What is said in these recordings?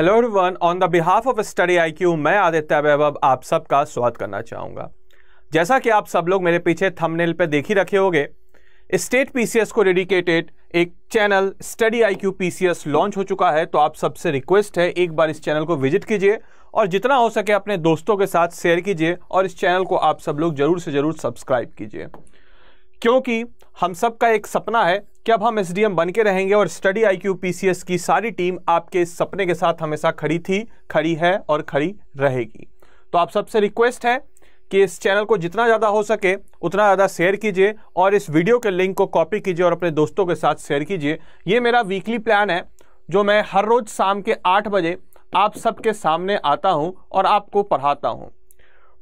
hello everyone on the behalf of Study IQ मैं आदित्य वैभव आप सबका स्वागत करना चाहूँगा जैसा कि आप सब लोग मेरे पीछे थंबनेल पर देख ही रखे होंगे स्टेट पीसीएस को डेडिकेटेड एक channel Study IQ PCS launch हो चुका है तो आप सबसे रिक्वेस्ट है एक बार इस चैनल को विजिट कीजिए और जितना हो सके अपने दोस्तों के साथ शेयर कीजिए और इस चैनल को आप सब लोग ज़रूर से ज़रूर सब्सक्राइब कीजिए क्योंकि हम सब का एक सपना है कि अब हम एस डी एम बन के रहेंगे और Study I Q P C S की सारी टीम आपके इस सपने के साथ हमेशा खड़ी थी खड़ी है और खड़ी रहेगी तो आप सबसे रिक्वेस्ट है कि इस चैनल को जितना ज़्यादा हो सके उतना ज़्यादा शेयर कीजिए और इस वीडियो के लिंक को कॉपी कीजिए और अपने दोस्तों के साथ शेयर कीजिए ये मेरा वीकली प्लान है जो मैं हर रोज़ शाम के आठ बजे आप सबके सामने आता हूँ और आपको पढ़ाता हूँ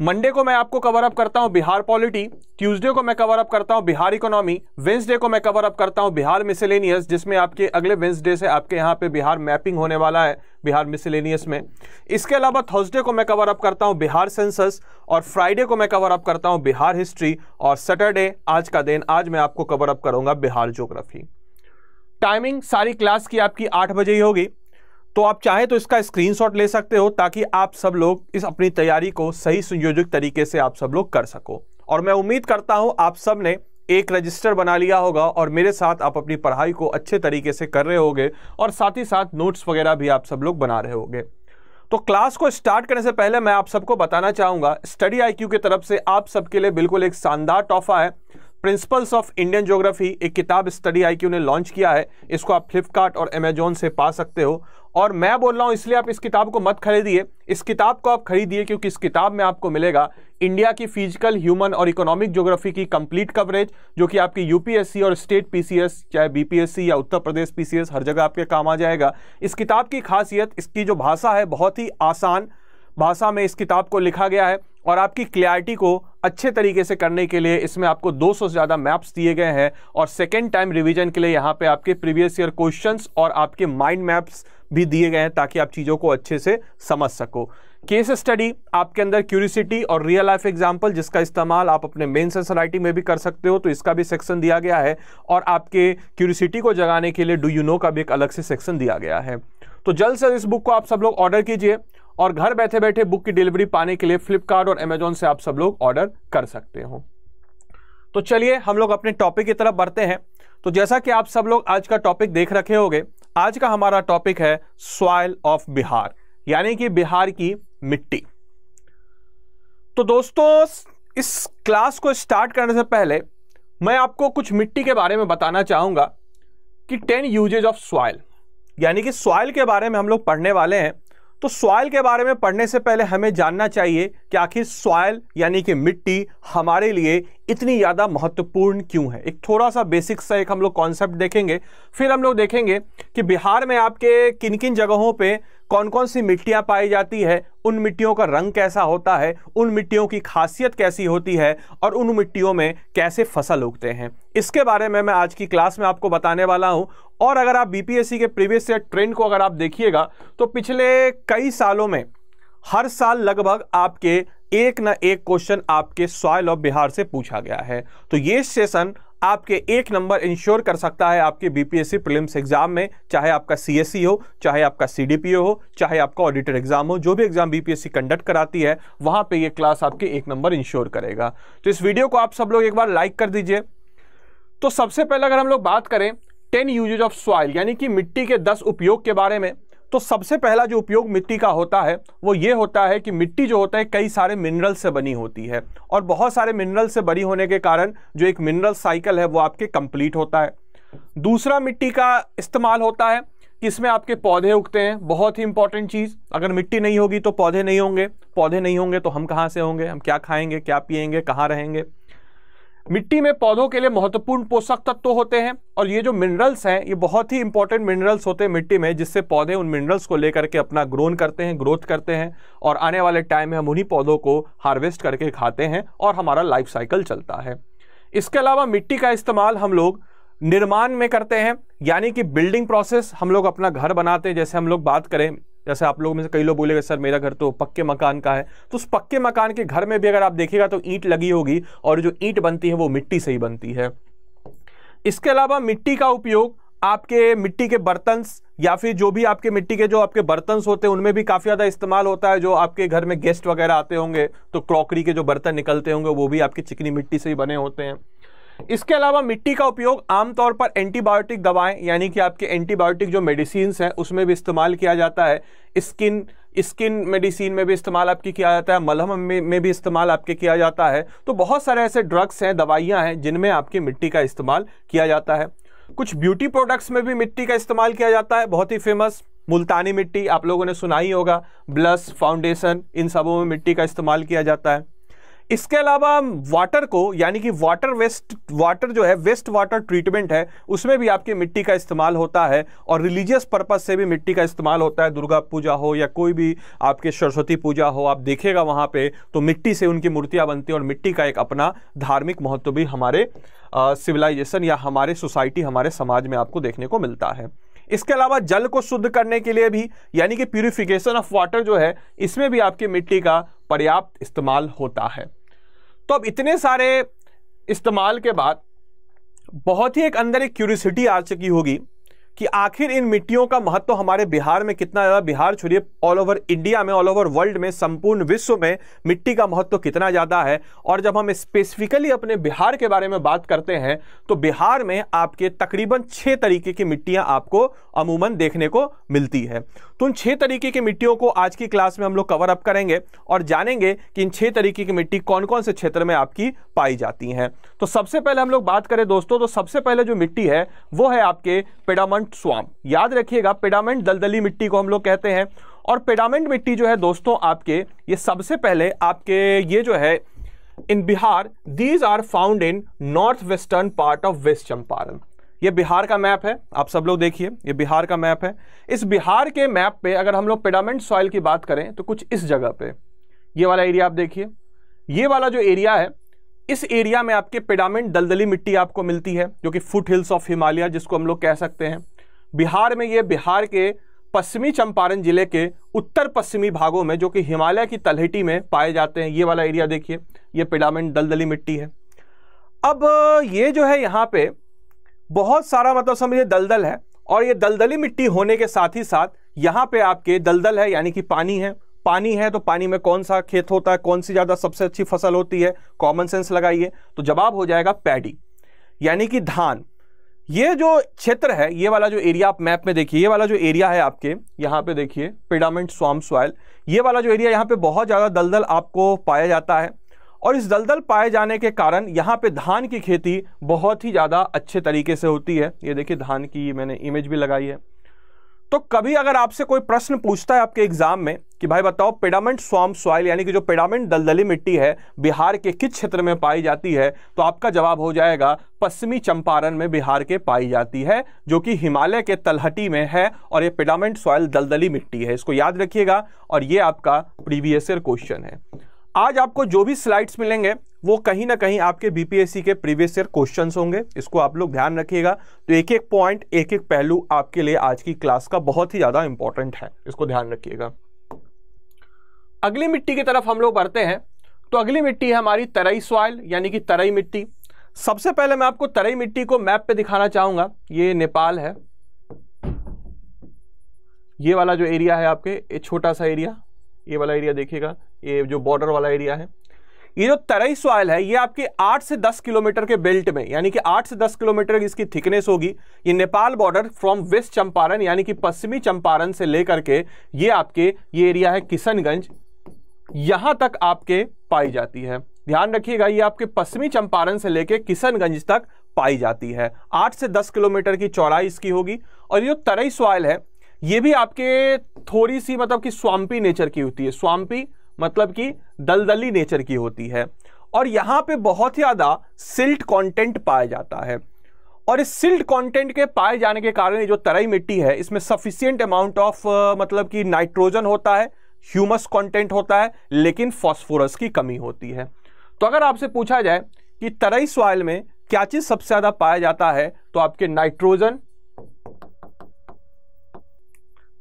मंडे को मैं आपको कवर अप करता हूं बिहार पॉलिटी ट्यूसडे को मैं कवर अप करता हूं बिहार इकोनॉमी वेंसडे को मैं कवर अप करता हूं बिहार मिसेलेनियस जिसमें आपके अगले वेंसडे से आपके यहाँ पे बिहार मैपिंग होने वाला है बिहार मिसेलेनियस में इसके अलावा थर्सडे को मैं कवर अप करता हूँ बिहार सेंसस और फ्राइडे को मैं कवर अप करता हूँ बिहार हिस्ट्री और सैटरडे आज का दिन आज मैं आपको कवर अप करूँगा बिहार जोग्राफी टाइमिंग सारी क्लास की आपकी आठ बजे ही होगी तो आप चाहे तो इसका स्क्रीनशॉट ले सकते हो ताकि आप सब लोग इस अपनी तैयारी को सही संयोजित तरीके से आप सब लोग कर सको और मैं उम्मीद करता हूं आप सब ने एक रजिस्टर बना लिया होगा और मेरे साथ आप अपनी पढ़ाई को अच्छे तरीके से कर रहे होगे और साथ ही साथ नोट्स वगैरह भी आप सब लोग बना रहे होंगे तो क्लास को स्टार्ट करने से पहले मैं आप सबको बताना चाहूँगा स्टडी आई की तरफ से आप सबके लिए बिल्कुल एक शानदार तोहफा है प्रिंसिपल्स ऑफ इंडियन ज्योग्राफी एक किताब स्टडी आई ने लॉन्च किया है इसको आप फ्लिपकार्ट और अमेजोन से पा सकते हो और मैं बोल रहा हूँ इसलिए आप इस किताब को मत खरीदिए इस किताब को आप खरीदिए क्योंकि इस किताब में आपको मिलेगा इंडिया की फिजिकल ह्यूमन और इकोनॉमिक ज्योग्राफी की कंप्लीट कवरेज जो कि आपकी यूपीएससी और स्टेट पीसीएस चाहे बीपीएससी या उत्तर प्रदेश पीसीएस हर जगह आपके काम आ जाएगा इस किताब की खासियत इसकी जो भाषा है बहुत ही आसान भाषा में इस किताब को लिखा गया है और आपकी क्लैरिटी को अच्छे तरीके से करने के लिए इसमें आपको 200 से ज़्यादा मैप्स दिए गए हैं और सेकेंड टाइम रिविजन के लिए यहाँ पे आपके प्रीवियस ईयर क्वेश्चंस और आपके माइंड मैप्स भी दिए गए हैं ताकि आप चीज़ों को अच्छे से समझ सको केस स्टडी आपके अंदर क्यूरिसिटी और रियल लाइफ एग्जाम्पल जिसका इस्तेमाल आप अपने मेन सोसाइटी में भी कर सकते हो तो इसका भी सेक्शन दिया गया है और आपके क्यूरिसिटी को जगाने के लिए डू यू नो का भी एक अलग से सेक्शन दिया गया है तो जल्द से इस बुक को आप सब लोग ऑर्डर कीजिए और घर बैठे बैठे बुक की डिलीवरी पाने के लिए फ्लिपकार्ट और अमेजोन से आप सब लोग ऑर्डर कर सकते हो तो चलिए हम लोग अपने टॉपिक की तरफ बढ़ते हैं तो जैसा कि आप सब लोग आज का टॉपिक देख रखे होंगे आज का हमारा टॉपिक है सॉयल ऑफ बिहार यानी कि बिहार की मिट्टी तो दोस्तों इस क्लास को स्टार्ट करने से पहले मैं आपको कुछ मिट्टी के बारे में बताना चाहूँगा कि टेन यूजेज ऑफ सॉयल यानी कि सॉयल के बारे में हम लोग पढ़ने वाले हैं तो सॉयल के बारे में पढ़ने से पहले हमें जानना चाहिए कि आखिर सॉयल यानी कि मिट्टी हमारे लिए इतनी ज़्यादा महत्वपूर्ण क्यों है एक थोड़ा सा बेसिक सा एक हम लोग कॉन्सेप्ट देखेंगे फिर हम लोग देखेंगे कि बिहार में आपके किन किन जगहों पे कौन कौन सी मिट्टियाँ पाई जाती है उन मिट्टियों का रंग कैसा होता है उन मिट्टियों की खासियत कैसी होती है और उन मिट्टियों में कैसे फसल उगते हैं इसके बारे में मैं आज की क्लास में आपको बताने वाला हूँ और अगर आप बीपीएससी के प्रीवियस ईयर ट्रेंड को अगर आप देखिएगा तो पिछले कई सालों में हर साल लगभग आपके एक ना एक क्वेश्चन आपके सॉयल ऑफ बिहार से पूछा गया है तो ये सेशन आपके एक नंबर इंश्योर कर सकता है आपके बीपीएससी प्रीलिम्स एग्जाम में चाहे आपका सीएससी e हो चाहे आपका सीडीपीओ हो चाहे आपका ऑडिटर एग्जाम हो जो भी एग्जाम बीपीएससी कंडक्ट कराती है वहां पे ये क्लास आपके एक नंबर इंश्योर करेगा तो इस वीडियो को आप सब लोग एक बार लाइक कर दीजिए तो सबसे पहले अगर हम लोग बात करें टेन यूजेज ऑफ सॉइल यानी कि मिट्टी के दस उपयोग के बारे में तो सबसे पहला जो उपयोग मिट्टी का होता है वो ये होता है कि मिट्टी जो होता है कई सारे मिनरल से बनी होती है और बहुत सारे मिनरल से बनी होने के कारण जो एक मिनरल साइकिल है वो आपके कंप्लीट होता है दूसरा मिट्टी का इस्तेमाल होता है कि इसमें आपके पौधे उगते हैं बहुत ही इंपॉर्टेंट चीज़ अगर मिट्टी नहीं होगी तो पौधे नहीं होंगे पौधे नहीं होंगे तो हम कहाँ से होंगे हम क्या खाएंगे क्या पिएंगे कहाँ रहेंगे मिट्टी में पौधों के लिए महत्वपूर्ण पोषक तत्व तो होते हैं और ये जो मिनरल्स हैं ये बहुत ही इंपॉर्टेंट मिनरल्स होते हैं मिट्टी में जिससे पौधे उन मिनरल्स को लेकर के अपना ग्रोन करते हैं ग्रोथ करते हैं और आने वाले टाइम में हम उन्हीं पौधों को हार्वेस्ट करके खाते हैं और हमारा लाइफ साइकिल चलता है इसके अलावा मिट्टी का इस्तेमाल हम लोग निर्माण में करते हैं यानी कि बिल्डिंग प्रोसेस हम लोग अपना घर बनाते हैं जैसे हम लोग बात करें जैसे आप लोगों में से कई लोग बोलेगा सर मेरा घर तो पक्के मकान का है तो उस पक्के मकान के घर में भी अगर आप देखिएगा तो ईंट लगी होगी और जो ईंट बनती है वो मिट्टी से ही बनती है इसके अलावा मिट्टी का उपयोग आपके मिट्टी के बर्तन या फिर जो भी आपके मिट्टी के जो आपके बर्तन होते हैं उनमें भी काफ़ी ज़्यादा इस्तेमाल होता है जो आपके घर में गेस्ट वगैरह आते होंगे तो क्रॉकरी के जो बर्तन निकलते होंगे वो भी आपकी चिकनी मिट्टी से ही बने होते हैं इसके अलावा मिट्टी का उपयोग आमतौर पर एंटीबायोटिक दवाएं यानी कि आपके एंटीबायोटिक जो मेडिसिन हैं उसमें भी इस्तेमाल किया जाता है स्किन स्किन मेडिसिन में भी इस्तेमाल आपकी किया जाता है मलहम में, में भी इस्तेमाल आपके किया जाता है तो बहुत सारे ऐसे ड्रग्स हैं दवाइयाँ हैं जिनमें आपकी मिट्टी का इस्तेमाल किया जाता है कुछ ब्यूटी प्रोडक्ट्स में भी मिट्टी का इस्तेमाल किया जाता है बहुत ही फेमस मुल्तानी मिट्टी आप लोगों ने सुना ही होगा ब्लस फाउंडेशन इन सबों में मिट्टी का इस्तेमाल किया जाता है इसके अलावा वाटर को यानी कि वाटर वेस्ट वाटर जो है वेस्ट वाटर ट्रीटमेंट है उसमें भी आपकी मिट्टी का इस्तेमाल होता है और रिलीजियस पर्पज़ से भी मिट्टी का इस्तेमाल होता है दुर्गा पूजा हो या कोई भी आपके सरस्वती पूजा हो आप देखेगा वहाँ पे तो मिट्टी से उनकी मूर्तियाँ बनती हैं और मिट्टी का एक अपना धार्मिक महत्व भी हमारे सिविलाइजेशन या हमारे सोसाइटी हमारे समाज में आपको देखने को मिलता है इसके अलावा जल को शुद्ध करने के लिए भी यानी कि प्यूरिफिकेशन ऑफ वाटर जो है इसमें भी आपकी मिट्टी का पर्याप्त इस्तेमाल होता है तो अब इतने सारे इस्तेमाल के बाद बहुत ही एक अंदर एक क्यूरियसिटी आ चुकी होगी कि आखिर इन मिट्टियों का महत्व हमारे बिहार में कितना ज़्यादा बिहार छोड़िए ऑल ओवर इंडिया में ऑल ओवर वर्ल्ड में संपूर्ण विश्व में मिट्टी का महत्व कितना ज़्यादा है और जब हम स्पेसिफिकली अपने बिहार के बारे में बात करते हैं तो बिहार में आपके तकरीबन छः तरीके की मिट्टियाँ आपको अमूमन देखने को मिलती है तो उन छः तरीके की मिट्टियों को आज की क्लास में हम लोग कवर अप करेंगे और जानेंगे कि इन छह तरीके की मिट्टी कौन कौन से क्षेत्र में आपकी पाई जाती हैं तो सबसे पहले हम लोग बात करें दोस्तों तो सबसे पहले जो मिट्टी है वो है आपके पेडामंट पेडामेंट स्वाम याद रखिएगा पेडामेंट दलदली मिट्टी को हम लोग कहते हैं और पेडामेंट मिट्टी जो है दोस्तों आपके ये सबसे पहले आपके ये जो है in Bihar these are found in north western part of west Champaran ये बिहार का मैप है आप सब लोग देखिए ये बिहार का मैप है इस बिहार के मैप पे अगर हम लोग पेडामेंट सॉइल की बात करें तो कुछ इस जगह पे ये वाला एरिया आप देखिए ये वाला जो एरिया है इस एरिया में आपके पेडामेंट दलदली मिट्टी आपको मिलती है जो कि फुट हिल्स ऑफ हिमालय जिसको हम लोग कह सकते हैं बिहार में ये बिहार के पश्चिमी चंपारण जिले के उत्तर पश्चिमी भागों में जो कि हिमालय की तलहटी में पाए जाते हैं ये वाला एरिया देखिए ये पिलामेंट दलदली मिट्टी है अब ये जो है यहाँ पे बहुत सारा मतलब समझिए दलदल है और ये दलदली मिट्टी होने के साथ ही साथ यहाँ पे आपके दलदल है यानी कि पानी है पानी है तो पानी में कौन सा खेत होता है कौन सी ज़्यादा सबसे अच्छी फसल होती है कॉमन सेंस लगाइए तो जवाब हो जाएगा पैडी यानी कि धान ये जो क्षेत्र है ये वाला जो एरिया आप मैप में देखिए ये वाला जो एरिया है आपके यहाँ पे देखिए पिडामेंट स्वाम सॉयल ये वाला जो एरिया यहाँ पे बहुत ज़्यादा दलदल आपको पाया जाता है और इस दलदल पाए जाने के कारण यहाँ पे धान की खेती बहुत ही ज़्यादा अच्छे तरीके से होती है ये देखिए धान की मैंने इमेज भी लगाई है तो कभी अगर आपसे कोई प्रश्न पूछता है आपके एग्जाम में कि भाई बताओ पेडामेंट स्वाम सॉइल यानी कि जो पेडामेंट दलदली मिट्टी है बिहार के किस क्षेत्र में पाई जाती है तो आपका जवाब हो जाएगा पश्चिमी चंपारण में बिहार के पाई जाती है जो कि हिमालय के तलहटी में है और ये पेडामेंट सॉइल दलदली मिट्टी है इसको याद रखिएगा और ये आपका प्रीवियसर क्वेश्चन है आज आपको जो भी स्लाइड्स मिलेंगे वो कहीं ना कहीं आपके बीपीएससी के प्रीवियस ईयर क्वेश्चंस होंगे इसको आप लोग ध्यान रखिएगा तो एक एक पॉइंट एक एक पहलू आपके लिए आज की क्लास का बहुत ही ज़्यादा इंपॉर्टेंट है इसको ध्यान रखिएगा अगली मिट्टी की तरफ हम लोग बढ़ते हैं तो अगली मिट्टी है हमारी तरई सॉइल यानी कि तरई मिट्टी सबसे पहले मैं आपको तरई मिट्टी को मैप पे दिखाना चाहूंगा ये नेपाल है ये वाला जो एरिया है आपके ये छोटा सा एरिया ये वाला एरिया देखिएगा ये जो बॉर्डर वाला एरिया है ये जो तरई सॉयल है ये आपके 8 से 10 किलोमीटर के बेल्ट में यानी कि 8 से 10 किलोमीटर इसकी थिकनेस होगी ये Nepal border from west Champaran यानी कि पश्चिमी चंपारण से लेकर के ये आपके ये एरिया है किशनगंज यहां तक आपके पाई जाती है ध्यान रखिएगा ये आपके पश्चिमी चंपारण से लेकर किशनगंज तक पाई जाती है आठ से दस किलोमीटर की चौड़ाई इसकी होगी और ये जो तरई सॉयल है ये भी आपके थोड़ी सी मतलब कि स्वाम्पी नेचर की होती है स्वाम्पी मतलब कि दलदली नेचर की होती है और यहाँ पे बहुत ज़्यादा सिल्ट कंटेंट पाया जाता है और इस सिल्ट कंटेंट के पाए जाने के कारण जो तराई मिट्टी है इसमें सफिशियंट अमाउंट ऑफ मतलब कि नाइट्रोजन होता है ह्यूमस कंटेंट होता है लेकिन फॉस्फोरस की कमी होती है तो अगर आपसे पूछा जाए कि तराई सॉइल में क्या चीज़ सबसे ज़्यादा पाया जाता है तो आपके नाइट्रोजन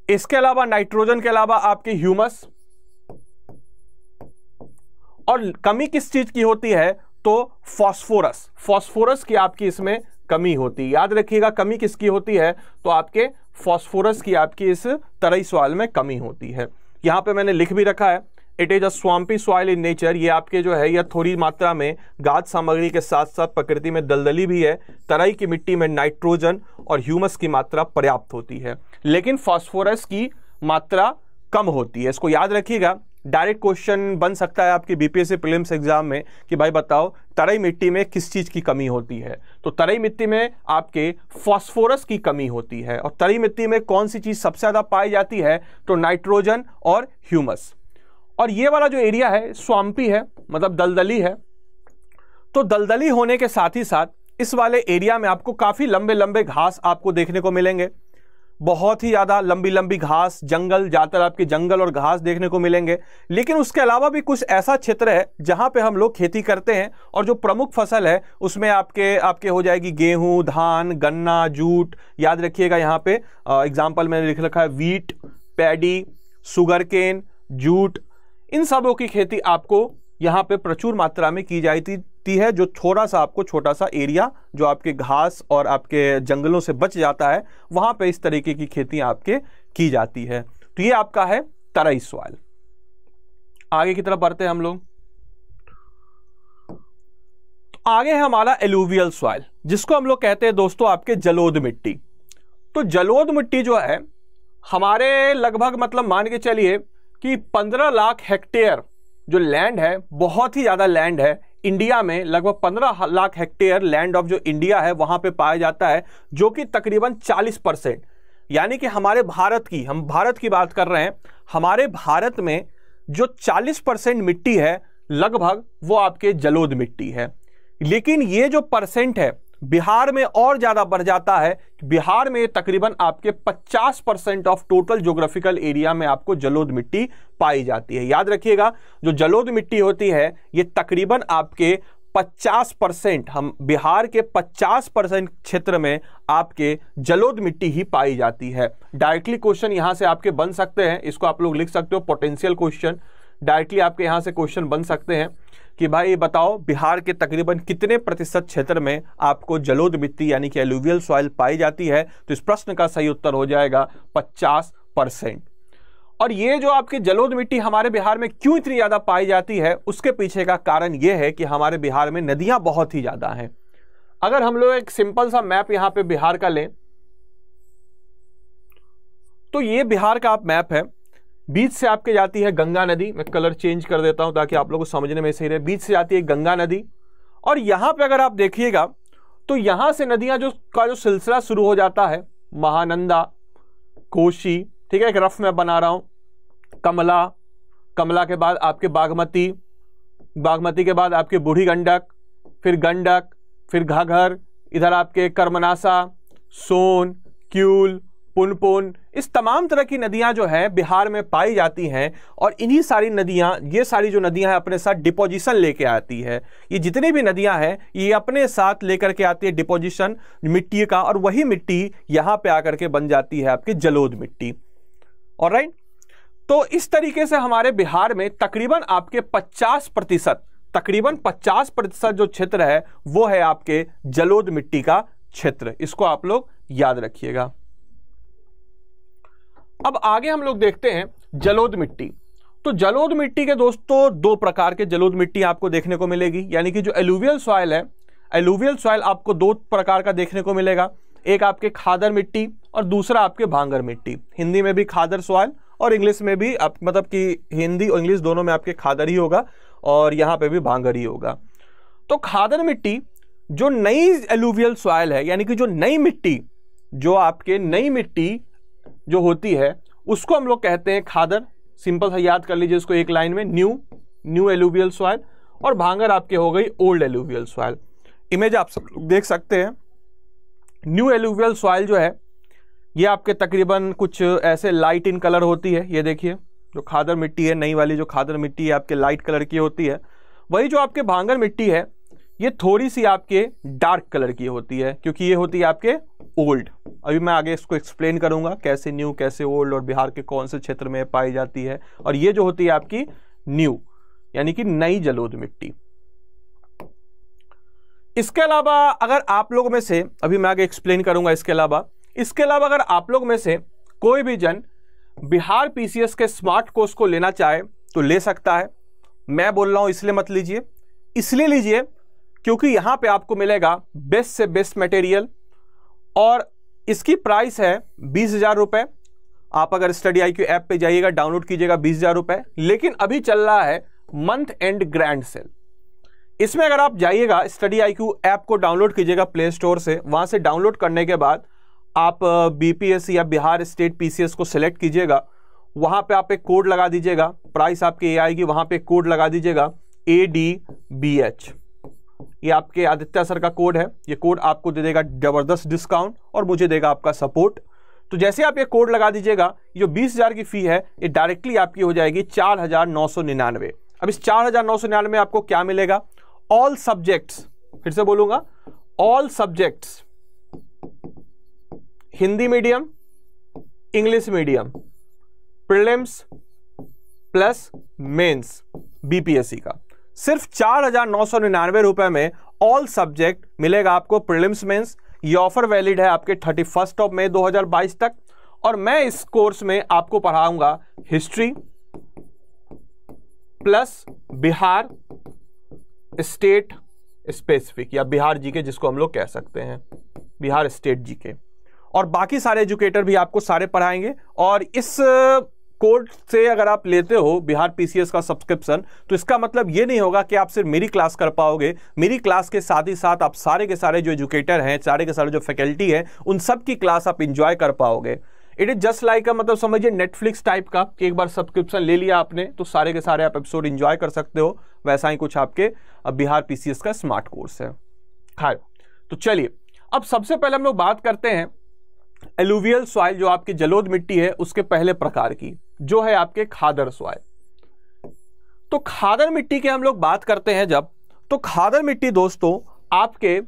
इसके अलावा नाइट्रोजन के अलावा आपके ह्यूमस और कमी किस चीज की होती है तो फॉस्फोरस फॉस्फोरस की आपकी इसमें कमी होती है याद रखिएगा कमी किसकी होती है तो आपके फॉस्फोरस की आपकी इस तरह सॉइल में कमी होती है यहाँ पे मैंने लिख भी रखा है it is a swampy soil in nature ये आपके जो है यह थोड़ी मात्रा में गाद सामग्री के साथ साथ प्रकृति में दलदली भी है तराई की मिट्टी में नाइट्रोजन और ह्यूमस की मात्रा पर्याप्त होती है लेकिन फॉस्फोरस की मात्रा कम होती है इसको याद रखिएगा डायरेक्ट क्वेश्चन बन सकता है आपके बीपीएससी प्रीलिम्स एग्जाम में कि भाई बताओ तराई मिट्टी में किस चीज़ की कमी होती है तो तरई मिट्टी में आपके फॉस्फोरस की कमी होती है और तरई मिट्टी में कौन सी चीज़ सबसे ज़्यादा पाई जाती है तो नाइट्रोजन और ह्यूमस और ये वाला जो एरिया है स्वाम्पी है मतलब दलदली है तो दलदली होने के साथ ही साथ इस वाले एरिया में आपको काफ़ी लंबे लंबे घास आपको देखने को मिलेंगे बहुत ही ज़्यादा लंबी लंबी घास जंगल ज़्यादातर आपके जंगल और घास देखने को मिलेंगे लेकिन उसके अलावा भी कुछ ऐसा क्षेत्र है जहाँ पे हम लोग खेती करते हैं और जो प्रमुख फसल है उसमें आपके आपके हो जाएगी गेहूँ धान गन्ना जूट याद रखिएगा यहाँ पे एग्जाम्पल मैंने लिख रखा है wheat paddy sugarcane jute इन सबों की खेती आपको यहाँ पे प्रचुर मात्रा में की जाती दिखती है जो थोड़ा सा आपको छोटा सा एरिया जो आपके घास और आपके जंगलों से बच जाता है वहां पे इस तरीके की खेती आपके की जाती है तो ये आपका है तराई सॉइल आगे की तरफ बढ़ते हैं हम लोग तो आगे है हमारा एलुवियल सॉइल जिसको हम लोग कहते हैं दोस्तों आपके जलोद मिट्टी तो जलोद मिट्टी जो है हमारे लगभग मतलब मान के चलिए कि पंद्रह लाख हेक्टेयर जो लैंड है बहुत ही ज़्यादा लैंड है इंडिया में लगभग 15 लाख हेक्टेयर लैंड ऑफ जो इंडिया है वहां पे पाया जाता है जो कि तकरीबन 40 परसेंट यानी कि हमारे भारत की हम भारत की बात कर रहे हैं हमारे भारत में जो 40 परसेंट मिट्टी है लगभग वो आपके जलोद मिट्टी है लेकिन ये जो परसेंट है बिहार में और ज़्यादा बढ़ जाता है बिहार में तकरीबन आपके 50 percent of total geographical area में आपको जलोद मिट्टी पाई जाती है याद रखिएगा जो जलोद मिट्टी होती है ये तकरीबन आपके 50 परसेंट हम बिहार के 50 परसेंट क्षेत्र में आपके जलोद मिट्टी ही पाई जाती है डायरेक्टली क्वेश्चन यहां से आपके बन सकते हैं इसको आप लोग लिख सकते हो पोटेंशियल क्वेश्चन डायरेक्टली आपके यहाँ से क्वेश्चन बन सकते हैं कि भाई बताओ बिहार के तकरीबन कितने प्रतिशत क्षेत्र में आपको जलोद मिट्टी यानी कि एलुवियल सॉइल पाई जाती है तो इस प्रश्न का सही उत्तर हो जाएगा पचास परसेंट और ये जो आपकी जलोद मिट्टी हमारे बिहार में क्यों इतनी ज़्यादा पाई जाती है उसके पीछे का कारण ये है कि हमारे बिहार में नदियाँ बहुत ही ज़्यादा हैं अगर हम लोग एक सिंपल सा मैप यहाँ पे बिहार का लें तो ये बिहार का आप मैप है बीच से आपके जाती है गंगा नदी मैं कलर चेंज कर देता हूं ताकि आप लोगों को समझने में सही रहे बीच से जाती है गंगा नदी और यहाँ पे अगर आप देखिएगा तो यहाँ से नदियाँ जो का जो सिलसिला शुरू हो जाता है महानंदा कोशी ठीक है एक रफ मैं बना रहा हूँ कमला कमला के बाद आपके बागमती बागमती के बाद आपके बूढ़ी गंडक फिर गंडक फिर घाघर इधर आपके कर्मनासा सोन क्यूल पुनपुन इस तमाम तरह की नदियां जो हैं बिहार में पाई जाती हैं और इन्हीं सारी नदियां ये सारी जो नदियां हैं अपने साथ डिपोजिशन लेके आती है ये जितनी भी नदियां हैं ये अपने साथ लेकर के आती है डिपोजिशन मिट्टी का और वही मिट्टी यहाँ पे आकर के बन जाती है आपकी जलोद मिट्टी और राइट तो इस तरीके से हमारे बिहार में तकरीबन आपके पचास प्रतिशत तकरीबन पचास प्रतिशत जो क्षेत्र है वो है आपके जलोद मिट्टी का क्षेत्र इसको आप लोग याद रखिएगा अब आगे हम लोग देखते हैं जलोद मिट्टी तो जलोद मिट्टी के दोस्तों दो प्रकार के जलोद मिट्टी आपको देखने को मिलेगी यानी कि जो एलुवियल सॉयल है एलुवियल सॉयल आपको दो प्रकार का देखने को मिलेगा एक आपके खादर मिट्टी और दूसरा आपके भांगर मिट्टी हिंदी में भी खादर सॉयल और इंग्लिश में भी आप मतलब कि हिंदी और इंग्लिश दोनों में आपके खादर ही होगा और यहाँ पे भी भांगर ही होगा तो खादर मिट्टी जो नई एलुवियल सॉयल है यानी कि जो नई मिट्टी जो आपके नई मिट्टी जो होती है उसको हम लोग कहते हैं खादर सिंपल सा याद कर लीजिए इसको एक लाइन में न्यू न्यू एलुवियल सॉयल और भांगर आपके हो गई ओल्ड एलुवियल सॉयल इमेज आप सब लोग देख सकते हैं न्यू एलुवियल सॉयल जो है ये आपके तकरीबन कुछ ऐसे लाइट इन कलर होती है ये देखिए जो खादर मिट्टी है नई वाली जो खादर मिट्टी है आपके लाइट कलर की होती है वही जो आपके भांगर मिट्टी है ये थोड़ी सी आपके डार्क कलर की होती है क्योंकि ये होती है आपके ओल्ड अभी मैं आगे इसको एक्सप्लेन करूंगा कैसे न्यू कैसे ओल्ड और बिहार के कौन से क्षेत्र में पाई जाती है और ये जो होती है आपकी न्यू यानी कि नई जलोद मिट्टी इसके अलावा अगर आप लोग में से अभी मैं आगे एक्सप्लेन करूंगा इसके अलावा इसके अलावा अगर आप लोग में से कोई भी जन बिहार पीसीएस के स्मार्ट कोर्स को लेना चाहे तो ले सकता है मैं बोल रहा हूं इसलिए मत लीजिए इसलिए लीजिए क्योंकि यहां पे आपको मिलेगा बेस्ट से बेस्ट मटेरियल और इसकी प्राइस है बीस हज़ार रुपये आप अगर स्टडी आई क्यू ऐप पे जाइएगा डाउनलोड कीजिएगा बीस हज़ार रुपये लेकिन अभी चल रहा है मंथ एंड ग्रैंड सेल इसमें अगर आप जाइएगा स्टडी आई क्यू ऐप को डाउनलोड कीजिएगा प्ले स्टोर से वहाँ से डाउनलोड करने के बाद आप बीपीएससी या बिहार स्टेट पीसीएस को सिलेक्ट कीजिएगा वहाँ पे आप एक कोड लगा दीजिएगा प्राइस आपकी ये आएगी वहाँ पे कोड लगा दीजिएगा ए डी बी एच ये आपके आदित्य सर का कोड है ये कोड आपको दे देगा ज़बरदस्त डिस्काउंट और मुझे देगा आपका सपोर्ट तो जैसे आप ये कोड लगा दीजिएगा जो बीस हज़ार की फ़ी है ये डायरेक्टली आपकी हो जाएगी चार हज़ार नौ सौ निन्यानवे अब इस चार हज़ार नौ सौ निन्यानवे में आपको क्या मिलेगा ऑल सब्जेक्ट्स फिर से बोलूंगा all subjects Hindi medium English medium prelims plus mains BPSC का सिर्फ चार हजार नौ सौ निन्यानवे रुपए में ऑल सब्जेक्ट मिलेगा आपको प्रिलिम्स मेंस ये ऑफर वैलिड है आपके थर्टी फर्स्ट ऑफ मई 2022 तक और मैं इस कोर्स में आपको पढ़ाऊंगा history plus Bihar state specific या बिहार जीके जिसको हम लोग कह सकते हैं बिहार स्टेट जीके और बाकी सारे एजुकेटर भी आपको सारे पढ़ाएंगे और इस कोर्ट से अगर आप लेते हो बिहार पीसीएस का सब्सक्रिप्शन तो इसका मतलब ये नहीं होगा कि आप सिर्फ मेरी क्लास कर पाओगे मेरी क्लास के साथ ही साथ आप सारे के सारे जो एजुकेटर हैं सारे के सारे जो फैकल्टी हैं उन सब की क्लास आप इंजॉय कर पाओगे इट इज़ जस्ट लाइक मतलब समझिए नेटफ्लिक्स टाइप का कि एक बार सब्सक्रिप्शन ले लिया आपने तो सारे के सारे आप एपिसोड इन्जॉय कर सकते हो वैसा ही कुछ आपके बिहार पी का स्मार्ट कोर्स है खैर तो चलिए अब सबसे पहले हम लोग बात करते हैं एलुवियल सॉइल जो आपकी जलोद मिट्टी है उसके पहले प्रकार की जो है आपके खादर सॉयल तो खादर मिट्टी की हम लोग बात करते हैं जब तो खादर मिट्टी दोस्तों आपके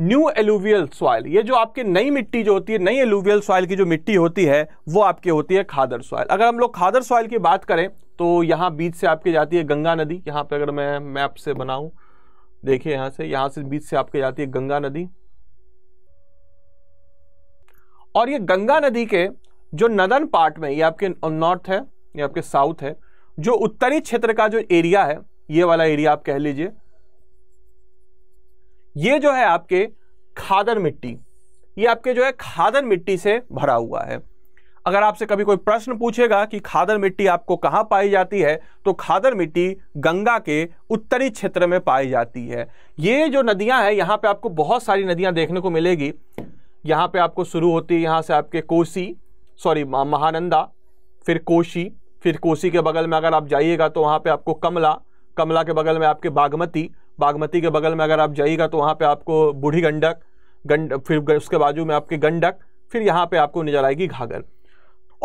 न्यू एलुवियल सॉइल ये जो आपके नई मिट्टी जो होती है नई एलुवियल सॉइल की जो मिट्टी होती है वो आपकी होती है खादर सॉइल अगर हम लोग खादर सॉइल की बात करें तो यहाँ बीच से आपके जाती है गंगा नदी यहाँ पे अगर मैं मैप से बनाऊँ देखिए यहाँ से यहाँ से बीच से आपके जाती है गंगा नदी और ये गंगा नदी के जो नदन पार्ट में ये आपके नॉर्थ है ये आपके साउथ है जो उत्तरी क्षेत्र का जो एरिया है ये वाला एरिया आप कह लीजिए ये जो है आपके खादर मिट्टी ये आपके जो है खादर मिट्टी से भरा हुआ है अगर आपसे कभी कोई प्रश्न पूछेगा कि खादर मिट्टी आपको कहाँ पाई जाती है तो खादर मिट्टी गंगा के उत्तरी क्षेत्र में पाई जाती है ये जो नदियां हैं यहाँ पे आपको बहुत सारी नदियां देखने को मिलेगी यहाँ पे आपको शुरू होती है यहां से आपके कोसी सॉरी महानंदा फिर कोशी फिर कोसी के बगल में अगर आप जाइएगा तो वहाँ पे आपको कमला कमला के बगल में आपके बागमती बागमती के बगल में अगर आप जाइएगा तो वहाँ पे आपको बूढ़ी गंडक गंड फिर उसके बाजू में आपके गंडक फिर यहाँ पे आपको नजर आएगी घाघर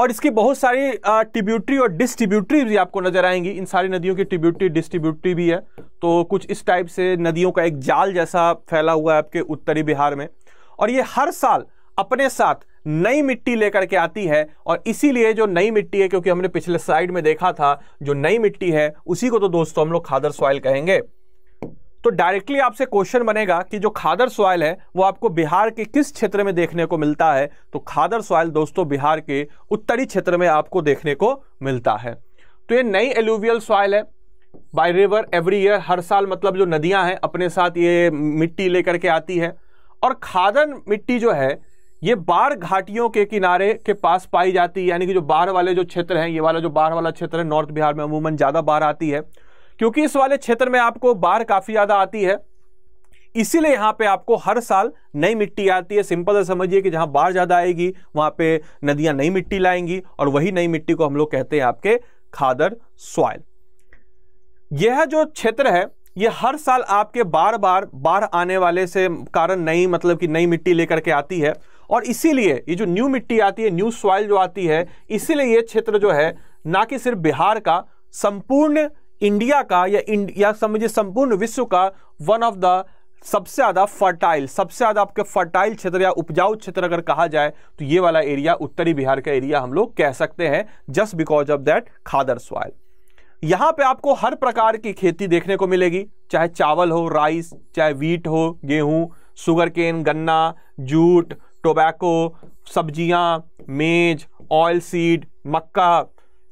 और इसकी बहुत सारी ट्रिब्यूटरी और डिस्ट्रीब्यूटरी भी आपको नजर आएंगी इन सारी नदियों की ट्रिब्यूटरी डिस्ट्रीब्यूटरी भी है तो कुछ इस टाइप से नदियों का एक जाल जैसा फैला हुआ है आपके उत्तरी बिहार में और ये हर साल अपने साथ नई मिट्टी लेकर के आती है और इसीलिए जो नई मिट्टी है क्योंकि हमने पिछले साइड में देखा था जो नई मिट्टी है उसी को तो दोस्तों हम लोग खादर सॉइल कहेंगे तो डायरेक्टली आपसे क्वेश्चन बनेगा कि जो खादर सॉइल है वो आपको बिहार के किस क्षेत्र में देखने को मिलता है तो खादर सॉइल दोस्तों बिहार के उत्तरी क्षेत्र में आपको देखने को मिलता है तो ये नई एलुवियल सॉइल है बाय रिवर एवरी ईयर हर साल मतलब जो नदियां हैं अपने साथ ये मिट्टी लेकर के आती है और खादर मिट्टी जो है ये बाढ़ घाटियों के किनारे के पास पाई जाती है यानी कि जो बाढ़ वाले जो क्षेत्र हैं ये वाला जो बाढ़ वाला क्षेत्र है नॉर्थ बिहार में अमूमन ज़्यादा बाढ़ आती है क्योंकि इस वाले क्षेत्र में आपको बाढ़ काफ़ी ज़्यादा आती है इसीलिए यहाँ पे आपको हर साल नई मिट्टी आती है सिंपल से समझिए कि जहाँ बाढ़ ज़्यादा आएगी वहाँ पे नदियाँ नई मिट्टी लाएंगी और वही नई मिट्टी को हम लोग कहते हैं आपके खादर सॉयल यह जो क्षेत्र है ये हर साल आपके बार बार बाढ़ आने वाले से कारण नई मतलब कि नई मिट्टी लेकर के आती है और इसीलिए ये जो न्यू मिट्टी आती है न्यू सॉइल जो आती है इसीलिए ये क्षेत्र जो है ना कि सिर्फ बिहार का संपूर्ण इंडिया का या इंड या समझिए संपूर्ण विश्व का वन ऑफ द सबसे ज़्यादा फर्टाइल सबसे ज़्यादा आपके फर्टाइल क्षेत्र या उपजाऊ क्षेत्र अगर कहा जाए तो ये वाला एरिया उत्तरी बिहार का एरिया हम लोग कह सकते हैं just because of that khadar soil यहाँ पे आपको हर प्रकार की खेती देखने को मिलेगी चाहे चावल हो राइस चाहे वीट हो गेहूँ शुगर केन गन्ना जूट टोबैको सब्जियां मेज ऑयल सीड मक्का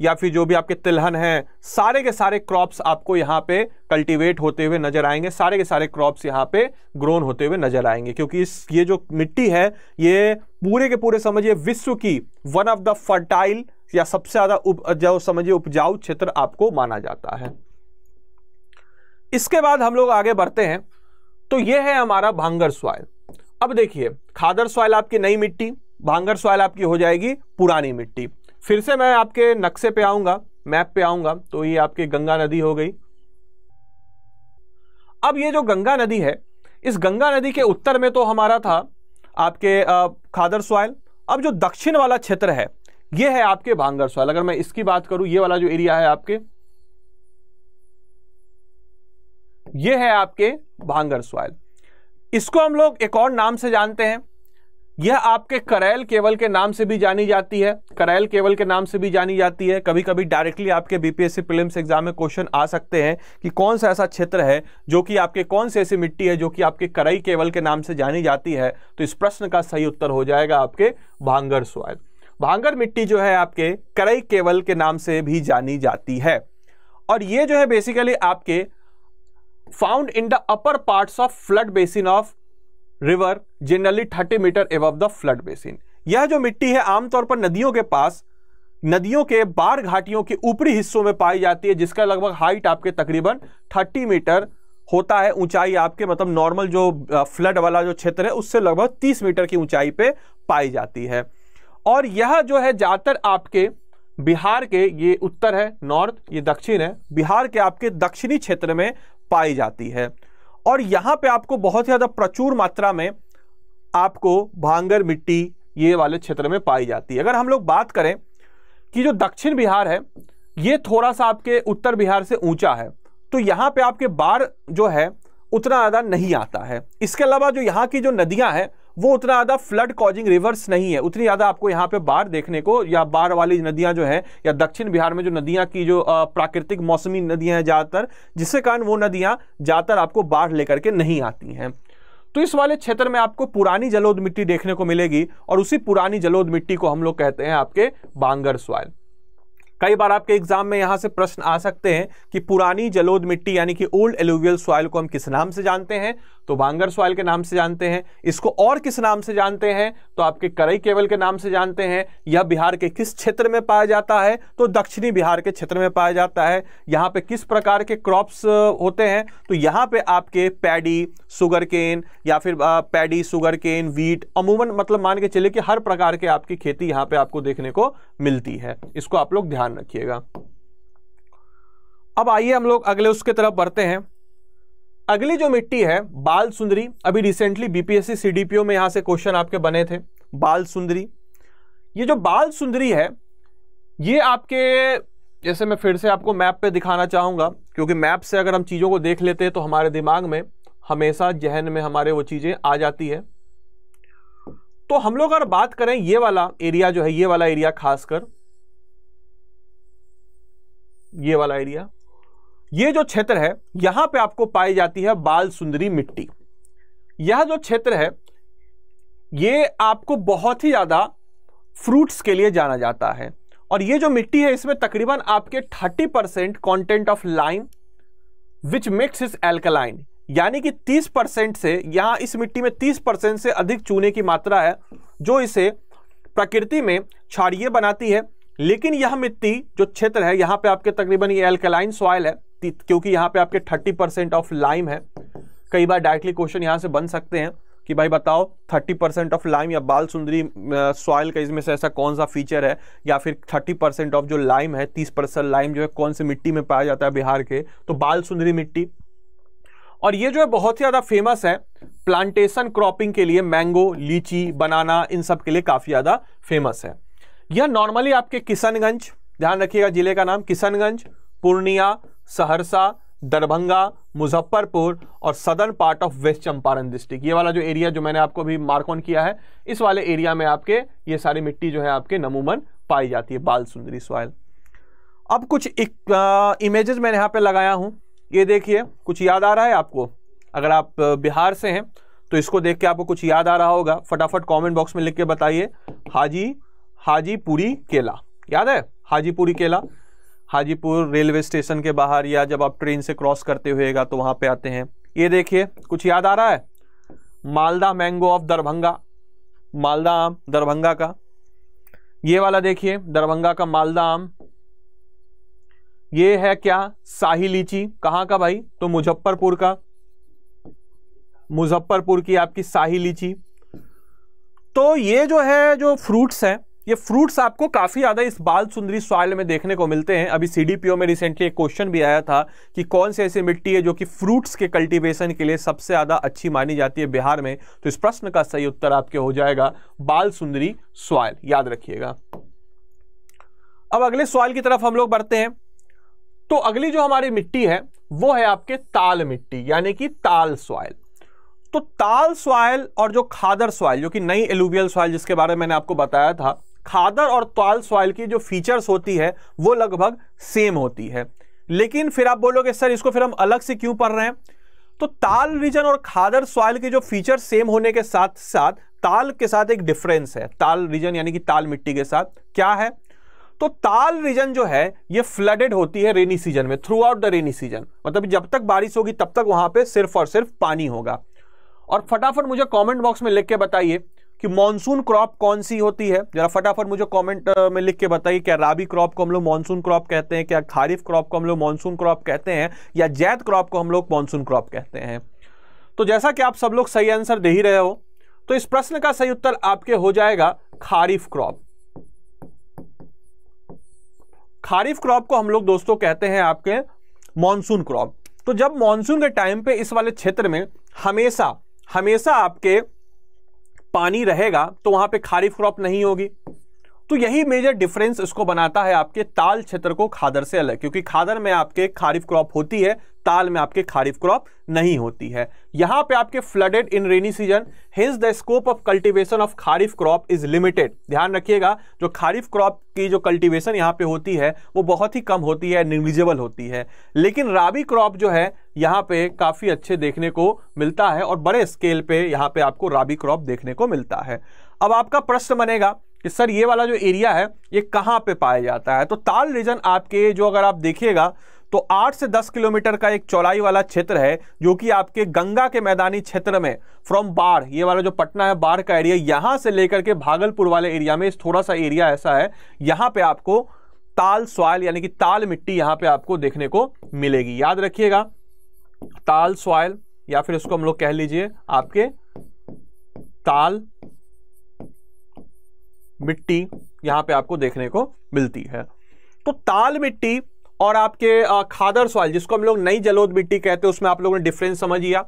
या फिर जो भी आपके तिलहन हैं सारे के सारे क्रॉप्स आपको यहाँ पे कल्टीवेट होते हुए नजर आएंगे सारे के सारे क्रॉप्स यहाँ पे ग्रोन होते हुए नजर आएंगे क्योंकि इस ये जो मिट्टी है ये पूरे के पूरे समझिए विश्व की वन ऑफ द फर्टाइल या सबसे ज़्यादा उप समझिए उपजाऊ क्षेत्र आपको माना जाता है इसके बाद हम लोग आगे बढ़ते हैं तो ये है हमारा भांगर सॉइल अब देखिए खादर सॉइल आपकी नई मिट्टी भांगर सॉइल आपकी हो जाएगी पुरानी मिट्टी फिर से मैं आपके नक्शे पे आऊंगा मैप पे आऊंगा तो ये आपकी गंगा नदी हो गई अब ये जो गंगा नदी है इस गंगा नदी के उत्तर में तो हमारा था आपके खादर सॉइल अब जो दक्षिण वाला क्षेत्र है ये है आपके भांगर सॉइल अगर मैं इसकी बात करूं ये वाला जो एरिया है आपके ये है आपके भांगर सॉइल इसको हम लोग एक और नाम से जानते हैं यह आपके करैल केवल के नाम से भी जानी जाती है करैल केवल के नाम से भी जानी जाती है कभी कभी डायरेक्टली आपके बीपीएससी प्रीलिम्स एग्जाम में क्वेश्चन आ सकते हैं कि कौन सा ऐसा क्षेत्र है जो कि आपके कौन सी ऐसी मिट्टी है जो कि आपके करई केवल के नाम से जानी जाती है तो इस प्रश्न का सही उत्तर हो जाएगा आपके भांगर स्वाद भांगर मिट्टी जो है आपके करई केवल के नाम से भी जानी जाती है और ये जो है बेसिकली आपके found in the upper parts of flood basin of river generally 30 meter above the flood basin यह जो मिट्टी है आमतौर पर नदियों के पास नदियों के बाढ़ घाटियों के ऊपरी हिस्सों में पाई जाती है जिसका लगभग हाइट आपके तकरीबन 30 मीटर होता है ऊंचाई आपके मतलब नॉर्मल जो फ्लड वाला जो क्षेत्र है उससे लगभग 30 मीटर की ऊंचाई पे पाई जाती है और यह जो है ज़्यादातर आपके बिहार के ये उत्तर है नॉर्थ ये दक्षिण है बिहार के आपके दक्षिणी क्षेत्र में पाई जाती है और यहाँ पे आपको बहुत ज़्यादा प्रचुर मात्रा में आपको भांगर मिट्टी ये वाले क्षेत्र में पाई जाती है अगर हम लोग बात करें कि जो दक्षिण बिहार है ये थोड़ा सा आपके उत्तर बिहार से ऊंचा है तो यहाँ पे आपके बाढ़ जो है उतना ज़्यादा नहीं आता है इसके अलावा जो यहाँ की जो नदियाँ हैं वो उतना ज़्यादा फ्लड कॉजिंग रिवर्स नहीं है उतनी ज़्यादा आपको यहाँ पे बाढ़ देखने को या बाढ़ वाली नदियाँ जो है या दक्षिण बिहार में जो नदियाँ की जो प्राकृतिक मौसमी नदियाँ हैं ज़्यादातर जिसके कारण वो नदियाँ ज़्यादातर आपको बाढ़ लेकर के नहीं आती हैं तो इस वाले क्षेत्र में आपको पुरानी जलोद मिट्टी देखने को मिलेगी और उसी पुरानी जलोद मिट्टी को हम लोग कहते हैं आपके बांगर सॉयल कई बार आपके एग्जाम में यहाँ से प्रश्न आ सकते हैं कि पुरानी जलोद मिट्टी यानी कि ओल्ड एलुवियल सॉइल को हम किस नाम से जानते हैं तो बांगर सॉइल के नाम से जानते हैं इसको और किस नाम से जानते हैं तो आपके करई केवल के नाम से जानते हैं यह बिहार के किस क्षेत्र में पाया जाता है तो दक्षिणी बिहार के क्षेत्र में पाया जाता है यहाँ पे किस प्रकार के क्रॉप्स होते हैं तो यहाँ पे आपके पैडी सुगर केन या फिर पैडी सुगर केन वीट अमूमन मतलब मान के चले कि हर प्रकार के आपकी खेती यहाँ पे आपको देखने को मिलती है इसको आप लोग ध्यान रखिएगा अब आइए हम लोग अगले उसके तरफ बढ़ते हैं अगली जो मिट्टी है बाल सुंदरी अभी रिसेंटली बीपीएससी सीडीपीओ में यहां से क्वेश्चन आपके बने थे बाल सुंदरी ये जो बाल सुंदरी है ये आपके जैसे मैं फिर से आपको मैप पे दिखाना चाहूंगा क्योंकि मैप से अगर हम चीज़ों को देख लेते हैं तो हमारे दिमाग में हमेशा जहन में हमारे वो चीज़ें आ जाती है तो हम लोग अगर बात करें ये वाला एरिया जो है ये वाला एरिया खासकर ये वाला एरिया ये जो क्षेत्र है यहां पे आपको पाई जाती है बाल सुंदरी मिट्टी यह जो क्षेत्र है ये आपको बहुत ही ज़्यादा फ्रूट्स के लिए जाना जाता है और ये जो मिट्टी है इसमें तकरीबन आपके 30 percent content of lime which mix is alkaline यानी कि 30 परसेंट से यहाँ इस मिट्टी में 30 परसेंट से अधिक चूने की मात्रा है जो इसे प्रकृति में क्षारिय बनाती है लेकिन यह मिट्टी जो क्षेत्र है यहाँ पे आपके तकरीबन ये एल्कलाइन सॉइल है क्योंकि यहाँ पे आपके 30 परसेंट ऑफ लाइम है कई बार डायरेक्टली क्वेश्चन यहाँ से बन सकते हैं कि भाई बताओ 30 परसेंट ऑफ लाइम या बाल सुंदरी सॉइल का इसमें से ऐसा कौन सा फीचर है या फिर 30 परसेंट ऑफ जो लाइम है 30 परसेंट लाइम जो है कौन सी मिट्टी में पाया जाता है बिहार के तो बाल सुंदरी मिट्टी और ये जो है बहुत ही ज़्यादा फेमस है प्लांटेशन क्रॉपिंग के लिए मैंगो लीची बनाना इन सब के लिए काफ़ी ज़्यादा फेमस है यह नॉर्मली आपके किशनगंज ध्यान रखिएगा जिले का नाम किशनगंज पूर्णिया सहरसा दरभंगा मुजफ्फरपुर और southern part of west Champaran district ये वाला जो एरिया जो मैंने आपको अभी मार्क ऑन किया है इस वाले एरिया में आपके ये सारी मिट्टी जो है आपके नमूमन पाई जाती है बाल सुंदरी सॉयल अब कुछ एक, आ, इमेजेस मैंने यहाँ पे लगाया हूँ ये देखिए कुछ याद आ रहा है आपको अगर आप बिहार से हैं तो इसको देख के आपको कुछ याद आ रहा होगा फटाफट कॉमेंट बॉक्स में लिख के बताइए हाजी हाजीपुरी केला याद है हाजीपुरी केला हाजीपुर रेलवे स्टेशन के बाहर या जब आप ट्रेन से क्रॉस करते हुएगा तो वहाँ पे आते हैं ये देखिए कुछ याद आ रहा है मालदा मैंगो ऑफ दरभंगा मालदा आम दरभंगा का ये वाला देखिए दरभंगा का मालदा आम ये है क्या शाही लीची कहाँ का भाई तो मुजफ्फरपुर का मुजफ्फरपुर की आपकी शाही लीची तो ये जो है जो फ्रूट्स हैं ये फ्रूट्स आपको काफ़ी ज़्यादा इस बाल सुंदरी सॉइल में देखने को मिलते हैं अभी सी में रिसेंटली एक क्वेश्चन भी आया था कि कौन सी ऐसी मिट्टी है जो कि फ्रूट्स के कल्टीवेशन के लिए सबसे ज़्यादा अच्छी मानी जाती है बिहार में तो इस प्रश्न का सही उत्तर आपके हो जाएगा बाल सुंदरी सॉइल याद रखिएगा अब अगले सॉइल की तरफ हम लोग बढ़ते हैं तो अगली जो हमारी मिट्टी है वो है आपके ताल मिट्टी यानी कि ताल सॉइल तो ताल सॉइल और जो खादर सॉइल जो कि नई एलुवियल सॉइल जिसके बारे में मैंने आपको बताया था खादर और ताल सॉइल की जो फीचर्स होती है वो लगभग सेम होती है लेकिन फिर आप बोलोगे सर इसको फिर हम अलग से क्यों पढ़ रहे हैं तो ताल रीजन और खादर सॉइल के जो फीचर सेम होने के साथ साथ ताल के साथ एक डिफरेंस है ताल रीजन यानी कि ताल मिट्टी के साथ क्या है तो ताल रीजन जो है ये फ्लडेड होती है रेनी सीजन में throughout the rainy season मतलब जब तक बारिश होगी तब तक वहां पे सिर्फ और सिर्फ पानी होगा और फटाफट मुझे कमेंट बॉक्स में लिख के बताइए कि मॉनसून क्रॉप कौन सी होती है जरा फटाफट मुझे कमेंट में लिख के बताइए क्या राबी क्रॉप को हम लोग मॉनसून क्रॉप कहते हैं क्या खारिफ क्रॉप को हम लोग मॉनसून क्रॉप कहते हैं या जैद क्रॉप को हम लोग मॉनसून क्रॉप कहते हैं तो जैसा कि आप सब लोग सही आंसर दे ही रहे हो तो इस प्रश्न का सही उत्तर आपके हो जाएगा खारीफ क्रॉप खारीफ क्रॉप को हम लोग दोस्तों कहते हैं आपके मानसून क्रॉप तो जब मानसून के टाइम पे इस वाले क्षेत्र में हमेशा हमेशा आपके पानी रहेगा तो वहां पे खारीफ क्रॉप नहीं होगी तो यही मेजर डिफरेंस इसको बनाता है आपके ताल क्षेत्र को खादर से अलग क्योंकि खादर में आपके खारीफ क्रॉप होती है ताल में आपके खारिफ क्रॉप नहीं होती है यहाँ पे आपके flooded in rainy season hence the scope of cultivation of kharif crop is limited ध्यान रखिएगा जो खारिफ क्रॉप की जो कल्टीवेशन यहाँ पे होती है वो बहुत ही कम होती है निगलिजेबल होती है लेकिन राबी क्रॉप जो है यहाँ पे काफ़ी अच्छे देखने को मिलता है और बड़े स्केल पे यहाँ पे आपको राबी क्रॉप देखने को मिलता है अब आपका प्रश्न बनेगा कि सर ये वाला जो एरिया है ये कहाँ पे पाया जाता है तो ताल रीजन आपके जो अगर आप देखिएगा तो 8 से 10 किलोमीटर का एक चौड़ाई वाला क्षेत्र है जो कि आपके गंगा के मैदानी क्षेत्र में फ्रॉम बाढ़ ये वाला जो पटना है बाढ़ का एरिया यहां से लेकर के भागलपुर वाले एरिया में थोड़ा सा एरिया ऐसा है यहां पे आपको ताल सॉयल यानी कि ताल मिट्टी यहां पे आपको देखने को मिलेगी याद रखिएगा ताल सॉयल या फिर उसको हम लोग कह लीजिए आपके ताल मिट्टी यहां पर आपको देखने को मिलती है तो ताल मिट्टी और आपके खादर सॉइल जिसको हम लोग नई जलोद मिट्टी कहते हैं उसमें आप लोगों ने डिफरेंस समझ लिया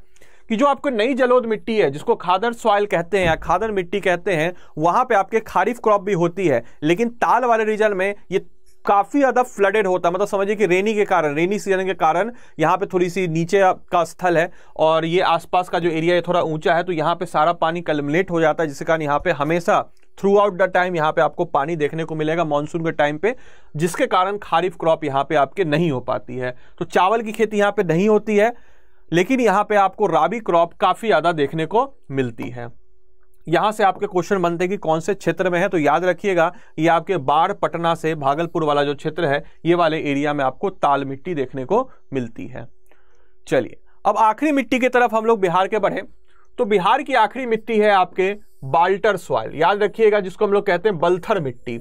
कि जो आपको नई जलोद मिट्टी है जिसको खादर सॉइल कहते हैं या खादर मिट्टी कहते हैं वहाँ पे आपके खारिफ क्रॉप भी होती है लेकिन ताल वाले रीजन में ये काफ़ी ज़्यादा फ्लडेड होता है मतलब समझिए कि रेनी के कारण रेनी सीजन के कारण यहाँ पे थोड़ी सी नीचे का स्थल है और ये आसपास का जो एरिया है थोड़ा ऊंचा है तो यहाँ पे सारा पानी कलमलेट हो जाता है जिसके कारण यहाँ पे हमेशा थ्रू आउट द टाइम यहाँ पे आपको पानी देखने को मिलेगा मानसून के टाइम पे जिसके कारण खारिफ क्रॉप यहाँ पे आपके नहीं हो पाती है तो चावल की खेती यहाँ पे नहीं होती है लेकिन यहाँ पे आपको राबी क्रॉप काफ़ी ज़्यादा देखने को मिलती है यहाँ से आपके क्वेश्चन बनते हैं कि कौन से क्षेत्र में है तो याद रखिएगा ये आपके बाढ़ पटना से भागलपुर वाला जो क्षेत्र है ये वाले एरिया में आपको ताल मिट्टी देखने को मिलती है चलिए अब आखिरी मिट्टी की तरफ हम लोग बिहार के बढ़े तो बिहार की आखिरी मिट्टी है आपके बाल्टर सॉइल याद रखिएगा जिसको हम लोग कहते हैं बल्थर मिट्टी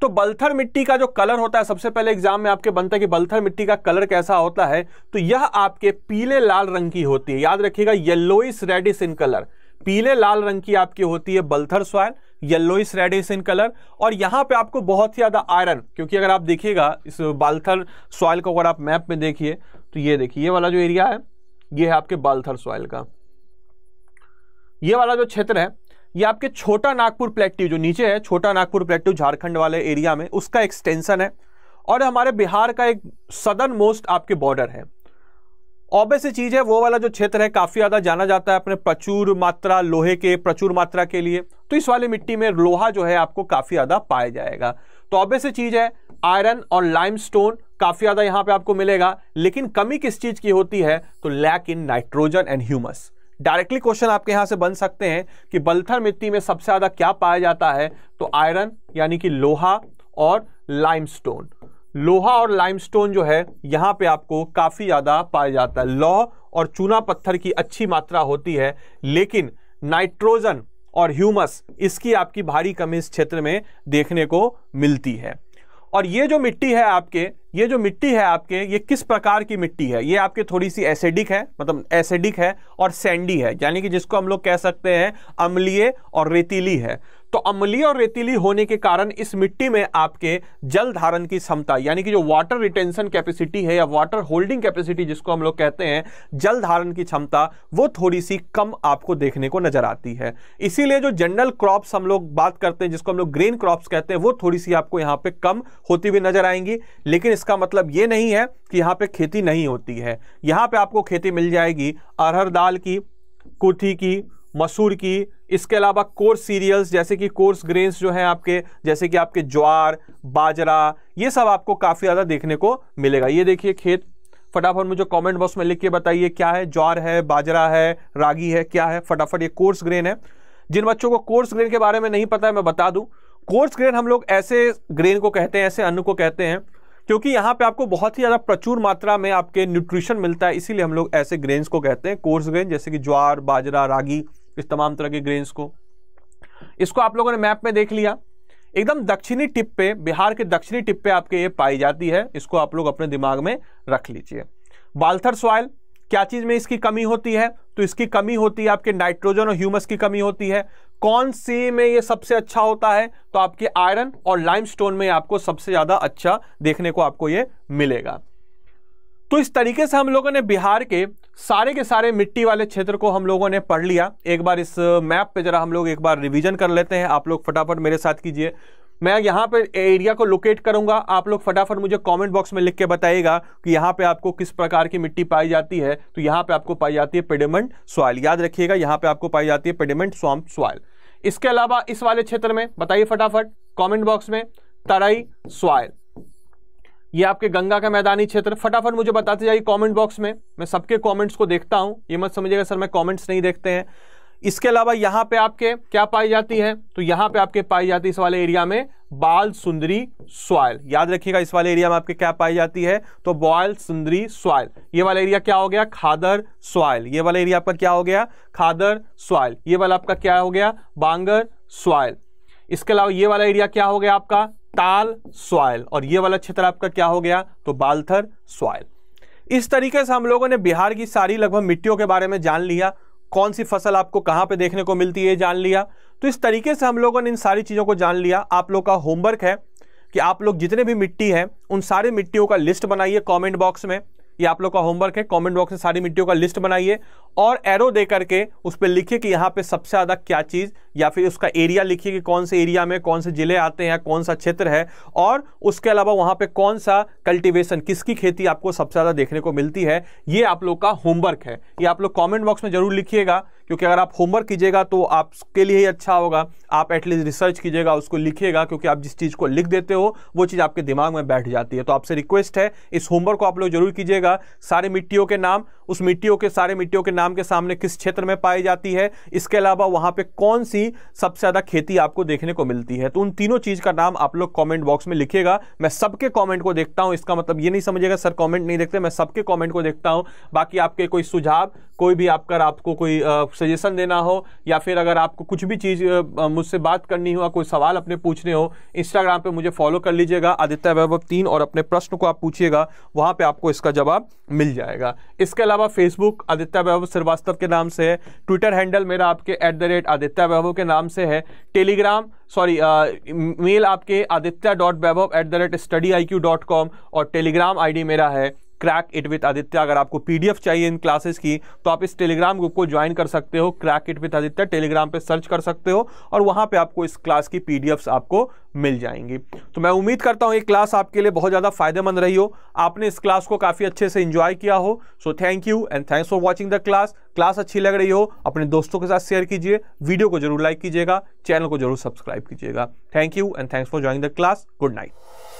तो बल्थर मिट्टी का जो कलर होता है सबसे पहले एग्जाम में आपके बनता है कि बल्थर मिट्टी का कलर कैसा होता है तो यह आपके पीले लाल रंग की होती है याद रखिएगा येल्लोइस रेडिस इन कलर पीले लाल रंग की आपकी होती है Balthar soil yellowish reddish in colour और यहां पे आपको बहुत ही ज़्यादा आयरन क्योंकि अगर आप देखिएगा इस बाल्थर सॉइल को अगर आप मैप में देखिए तो ये देखिए ये वाला जो एरिया है ये है आपके बाल्थर सॉइल का ये वाला जो क्षेत्र है ये आपके छोटा नागपुर प्लेट्यू जो नीचे है छोटा नागपुर प्लेट्यू झारखंड वाले एरिया में उसका एक्सटेंशन है और हमारे बिहार का एक सदर्न मोस्ट आपके बॉर्डर है ऑबे से चीज़ है वो वाला जो क्षेत्र है काफ़ी ज़्यादा जाना जाता है अपने प्रचुर मात्रा लोहे के प्रचुर मात्रा के लिए तो इस वाली मिट्टी में लोहा जो है आपको काफ़ी ज़्यादा पाया जाएगा तो ऑबे से चीज़ है आयरन और लाइम स्टोन काफ़ी ज़्यादा यहाँ पे आपको मिलेगा लेकिन कमी किस चीज़ की होती है तो lack in nitrogen and humus directly question आपके यहाँ से बन सकते हैं कि बल्थर मिट्टी में सबसे ज़्यादा क्या पाया जाता है तो आयरन यानी कि लोहा और लाइमस्टोन लोहा और लाइमस्टोन जो है यहाँ पे आपको काफ़ी ज़्यादा पाया जाता है लौह और चूना पत्थर की अच्छी मात्रा होती है लेकिन नाइट्रोजन और ह्यूमस इसकी आपकी भारी कमी इस क्षेत्र में देखने को मिलती है और ये जो मिट्टी है आपके ये जो मिट्टी है आपके ये किस प्रकार की मिट्टी है ये आपके थोड़ी सी एसिडिक है मतलब एसिडिक है और सैंडी है यानी कि जिसको हम लोग कह सकते हैं अम्लीय और रेतीली है तो अम्लीय और रेतीली होने के कारण इस मिट्टी में आपके जल धारण की क्षमता यानी कि जो वाटर रिटेंशन कैपेसिटी है या वाटर होल्डिंग कैपेसिटी जिसको हम लोग कहते हैं जल धारण की क्षमता वो थोड़ी सी कम आपको देखने को नजर आती है इसीलिए जो जनरल क्रॉप्स हम लोग बात करते हैं जिसको हम लोग ग्रेन क्रॉप्स कहते हैं वो थोड़ी सी आपको यहाँ पे कम होती हुई नजर आएंगी लेकिन इसका मतलब ये नहीं है कि यहाँ पे खेती नहीं होती है यहाँ पे आपको खेती मिल जाएगी अरहर दाल की कुथी की मसूर की इसके अलावा कोर्स सीरियल्स जैसे कि कोर्स ग्रेन्स जो हैं आपके जैसे कि आपके ज्वार बाजरा ये सब आपको काफ़ी ज़्यादा देखने को मिलेगा ये देखिए खेत फटाफट मुझे कमेंट बॉक्स में लिख के बताइए क्या है ज्वार है बाजरा है रागी है क्या है फटाफट ये कोर्स ग्रेन है जिन बच्चों को कोर्स ग्रेन के बारे में नहीं पता है मैं बता दूँ कोर्स ग्रेन हम लोग ऐसे ग्रेन को कहते हैं ऐसे अन्न को कहते हैं क्योंकि यहाँ पे आपको बहुत ही ज़्यादा प्रचुर मात्रा में आपके न्यूट्रिशन मिलता है इसीलिए हम लोग ऐसे ग्रेन्स को कहते हैं कोर्स ग्रेन जैसे कि ज्वार बाजरा रागी इस तमाम तरह के ग्रेन्स को इसको आप लोगों ने मैप में देख लिया एकदम दक्षिणी टिप पे बिहार के दक्षिणी टिप पे आपके ये पाई जाती है इसको आप लोग अपने दिमाग में रख लीजिए बाल्थर सॉयल क्या चीज़ में इसकी कमी होती है तो इसकी कमी होती है आपके नाइट्रोजन और ह्यूमस की कमी होती है कौन सी में ये सबसे अच्छा होता है तो आपके आयरन और लाइमस्टोन में आपको सबसे ज़्यादा अच्छा देखने को आपको ये मिलेगा तो इस तरीके से हम लोगों ने बिहार के सारे के सारे मिट्टी वाले क्षेत्र को हम लोगों ने पढ़ लिया एक बार इस मैप पे ज़रा हम लोग एक बार रिवीजन कर लेते हैं आप लोग फटाफट मेरे साथ कीजिए मैं यहाँ पे एरिया को लोकेट करूँगा आप लोग फटाफट मुझे कमेंट बॉक्स में लिख के बताइएगा कि यहाँ पे आपको किस प्रकार की मिट्टी पाई जाती है तो यहाँ पे आपको पाई जाती है पेडिमेंट सॉइल याद रखिएगा यहाँ पे आपको पाई जाती है पेडिमेंट स्वाम्प सॉइल इसके अलावा इस वाले क्षेत्र में बताइए फटाफट कॉमेंट बॉक्स में तराई सॉइल ये आपके गंगा का मैदानी क्षेत्र फटाफट मुझे बताते जाइए कमेंट बॉक्स में मैं सबके कमेंट्स को देखता हूं ये मत समझिएगा सर मैं कमेंट्स नहीं देखते हैं इसके अलावा यहां पे आपके क्या पाई जाती है तो यहां पे आपके पाई जाती है इस वाले एरिया में बाल सुंदरी सॉयल याद रखिएगा इस वाले एरिया में आपके क्या पाई जाती है तो बॉयल सुंदरी सॉयल ये वाला एरिया क्या हो गया खादर सॉयल ये वाला एरिया आपका क्या हो गया खादर सॉयल ये वाला आपका क्या हो गया बांगर सॉयल इसके अलावा ये वाला एरिया क्या हो गया आपका ताल सॉयल और ये वाला क्षेत्र आपका क्या हो गया तो बालथर सॉयल इस तरीके से हम लोगों ने बिहार की सारी लगभग मिट्टियों के बारे में जान लिया कौन सी फसल आपको कहाँ पे देखने को मिलती है जान लिया तो इस तरीके से हम लोगों ने इन सारी चीज़ों को जान लिया आप लोग का होमवर्क है कि आप लोग जितने भी मिट्टी है उन सारे मिट्टियों का लिस्ट बनाइए कमेंट बॉक्स में ये आप लोग का होमवर्क है कमेंट बॉक्स में सारी मिट्टियों का लिस्ट बनाइए और एरो दे करके उस पर लिखिए कि यहाँ पे सबसे ज़्यादा क्या चीज़ या फिर उसका एरिया लिखिए कि कौन से एरिया में कौन से ज़िले आते हैं कौन सा क्षेत्र है और उसके अलावा वहाँ पे कौन सा कल्टीवेशन किसकी खेती आपको सबसे ज़्यादा देखने को मिलती है ये आप लोग का होमवर्क है ये आप लोग कॉमेंट बॉक्स में ज़रूर लिखिएगा क्योंकि अगर आप होमवर्क कीजिएगा तो आपके लिए ही अच्छा होगा आप एटलीस्ट रिसर्च कीजिएगा उसको लिखिएगा क्योंकि आप जिस चीज़ को लिख देते हो वो चीज़ आपके दिमाग में बैठ जाती है तो आपसे रिक्वेस्ट है इस होमवर्क को आप लोग जरूर कीजिएगा सारे मिट्टियों के नाम उस मिट्टियों के सारे मिट्टियों के नाम के सामने किस क्षेत्र में पाई जाती है इसके अलावा वहाँ पर कौन सी सबसे ज़्यादा खेती आपको देखने को मिलती है तो उन तीनों चीज़ का नाम आप लोग कॉमेंट बॉक्स में लिखिएगा मैं सबके कॉमेंट को देखता हूँ इसका मतलब ये नहीं समझिएगा सर कॉमेंट नहीं देखते मैं सबके कॉमेंट को देखता हूँ बाकी आपके कोई सुझाव कोई भी आपका आपको कोई सजेशन देना हो या फिर अगर आपको कुछ भी चीज़ मुझसे बात करनी हो या कोई सवाल अपने पूछने हो इंस्टाग्राम पर मुझे फॉलो कर लीजिएगा आदित्य वैभव तीन और अपने प्रश्न को आप पूछिएगा वहाँ पर आपको इसका जवाब मिल जाएगा इसके अलावा फेसबुक आदित्य वैभव श्रीवास्तव के नाम से है ट्विटर हैंडल मेरा आपके at the rate Aditya Vaibhav के नाम से है टेलीग्राम सॉरी मेल आपके Aditya dot Vaibhav at the rate Study I Q dot com और टेलीग्राम आईडी मेरा है क्रैक इट विथ आदित्य अगर आपको पीडीएफ चाहिए इन क्लासेस की तो आप इस टेलीग्राम ग्रुप को ज्वाइन कर सकते हो crack it with Aditya Telegram पे सर्च कर सकते हो और वहाँ पे आपको इस क्लास की पीडीएफ्स आपको मिल जाएंगी तो मैं उम्मीद करता हूँ ये क्लास आपके लिए बहुत ज़्यादा फायदेमंद रही हो आपने इस क्लास को काफ़ी अच्छे से इंजॉय किया हो so thank you and thanks for watching the class class अच्छी लग रही हो अपने दोस्तों के साथ शेयर कीजिए वीडियो को जरूर लाइक कीजिएगा चैनल को जरूर सब्सक्राइब कीजिएगा thank you and thanks for joining the class good night